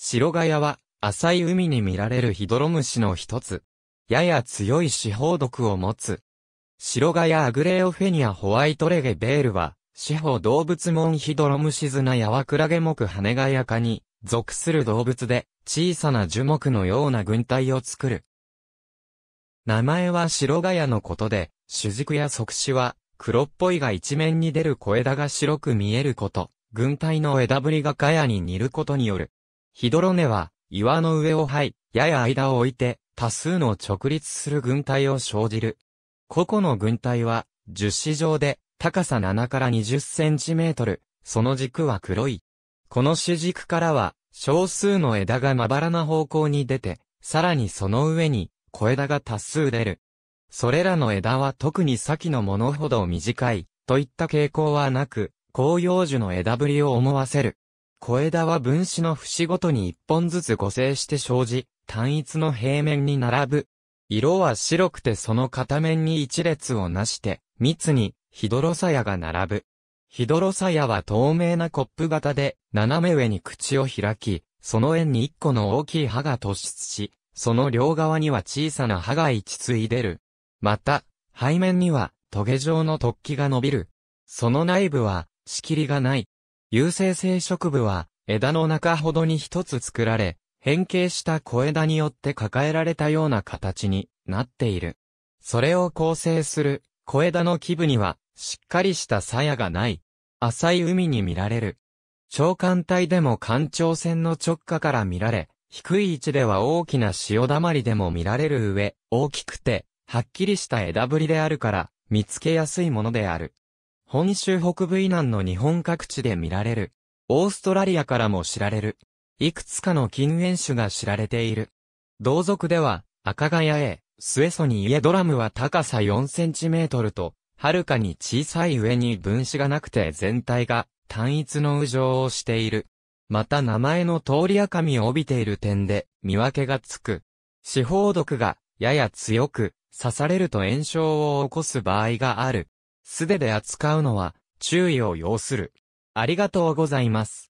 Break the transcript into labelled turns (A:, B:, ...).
A: 白ガヤは、浅い海に見られるヒドロムシの一つ。やや強い四方毒を持つ。白ガヤアグレオフェニアホワイトレゲベールは、四方動物門ヒドロムシズナヤワクラゲ目羽ガヤ科に属する動物で、小さな樹木のような群体を作る。名前は白ガヤのことで、主軸や側死は、黒っぽいが一面に出る小枝が白く見えること、群体の枝ぶりがガヤに似ることによる。ヒドロネは、岩の上を這い、やや間を置いて、多数の直立する軍隊を生じる。個々の軍隊は、樹脂状で、高さ7から20センチメートル、その軸は黒い。この主軸からは、少数の枝がまばらな方向に出て、さらにその上に、小枝が多数出る。それらの枝は特に先のものほど短い、といった傾向はなく、広葉樹の枝ぶりを思わせる。小枝は分子の節ごとに一本ずつ合成して生じ、単一の平面に並ぶ。色は白くてその片面に一列をなして、密に、ヒドロサヤが並ぶ。ヒドロサヤは透明なコップ型で、斜め上に口を開き、その円に一個の大きい歯が突出し、その両側には小さな歯が一ついでる。また、背面には、トゲ状の突起が伸びる。その内部は、仕切りがない。有性生殖部は枝の中ほどに一つ作られ、変形した小枝によって抱えられたような形になっている。それを構成する小枝の基部にはしっかりした鞘がない。浅い海に見られる。長官帯でも干潮線の直下から見られ、低い位置では大きな潮だまりでも見られる上、大きくて、はっきりした枝ぶりであるから、見つけやすいものである。本州北部以南の日本各地で見られる。オーストラリアからも知られる。いくつかの禁煙種が知られている。同族では、赤ヶ谷へ、スエソニイエドラムは高さ4センチメートルと、はるかに小さい上に分子がなくて全体が単一の羽状をしている。また名前の通り赤みを帯びている点で見分けがつく。四方毒がやや強く刺されると炎症を起こす場合がある。素手で扱うのは注意を要する。ありがとうございます。